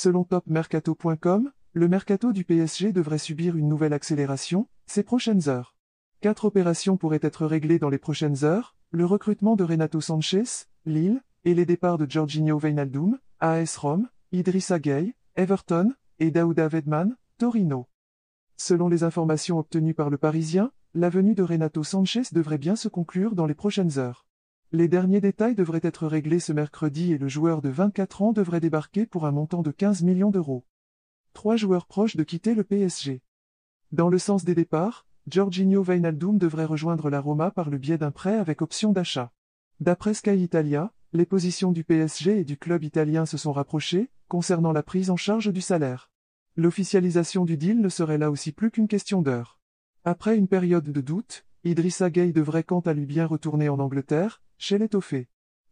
Selon topmercato.com, le mercato du PSG devrait subir une nouvelle accélération ces prochaines heures. Quatre opérations pourraient être réglées dans les prochaines heures, le recrutement de Renato Sanchez, Lille, et les départs de Jorginho Veinaldum, AS Rome, Idrissa Gueye, Everton, et Daouda Vedman, Torino. Selon les informations obtenues par le Parisien, la venue de Renato Sanchez devrait bien se conclure dans les prochaines heures. Les derniers détails devraient être réglés ce mercredi et le joueur de 24 ans devrait débarquer pour un montant de 15 millions d'euros. Trois joueurs proches de quitter le PSG. Dans le sens des départs, Giorginio Vainaldum devrait rejoindre la Roma par le biais d'un prêt avec option d'achat. D'après Sky Italia, les positions du PSG et du club italien se sont rapprochées, concernant la prise en charge du salaire. L'officialisation du deal ne serait là aussi plus qu'une question d'heure. Après une période de doute, Idrissa Gueye devrait quant à lui bien retourner en Angleterre, chez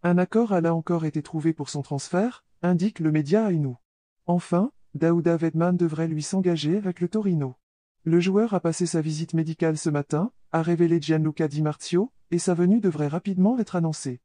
Un accord a là encore été trouvé pour son transfert, indique le média Ainou. Enfin, Daouda Vedman devrait lui s'engager avec le Torino. Le joueur a passé sa visite médicale ce matin, a révélé Gianluca Di Marzio, et sa venue devrait rapidement être annoncée.